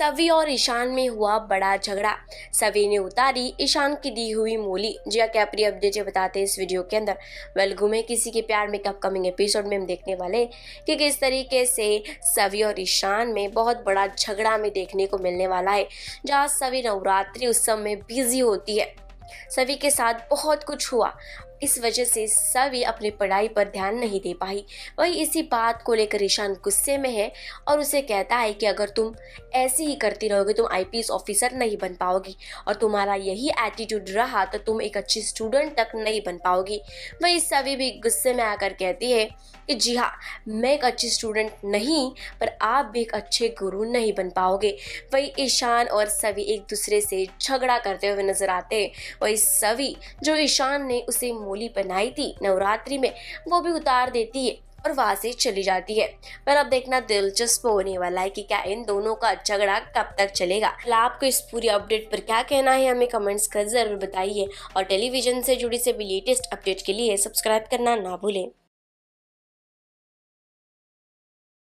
सवी और ईशान में हुआ बड़ा झगड़ा सवी ने उतारी ईशान की दी हुई मूली जिया के अपनी अपडेट बताते हैं इस वीडियो के अंदर वेल घूमे किसी के प्यार में अपकमिंग एपिसोड में हम देखने वाले कि किस तरीके से सवी और ईशान में बहुत बड़ा झगड़ा में देखने को मिलने वाला है जहाँ सवी नवरात्रि उत्सव में बिजी होती है सभी के साथ बहुत कुछ हुआ इस वजह से सभी अपनी पढ़ाई पर ध्यान नहीं दे पाई वही इसी बात को लेकर ईशान गुस्से में है और उसे कहता है कि अगर तुम ऐसे ही करती रहोगे तुम आई ऑफिसर नहीं बन पाओगी और तुम्हारा यही एटीट्यूड रहा तो तुम एक अच्छी स्टूडेंट तक नहीं बन पाओगी वही सभी भी गुस्से में आकर कहती है कि जी हाँ मैं एक अच्छी स्टूडेंट नहीं पर आप भी एक अच्छे गुरु नहीं बन पाओगे वही ईशान और सभी एक दूसरे से झगड़ा करते हुए नजर आते वही सभी जो ईशान ने उसे होली बनाई थी नवरात्रि में वो भी उतार देती है और वहां से चली जाती है पर अब देखना दिलचस्प होने वाला है कि क्या इन दोनों का अच्छा झगड़ा कब तक चलेगा आपको इस पूरी अपडेट पर क्या कहना है हमें कमेंट्स कर जरूर बताइए और टेलीविजन से जुड़ी सभी लेटेस्ट अपडेट के लिए सब्सक्राइब करना ना भूलें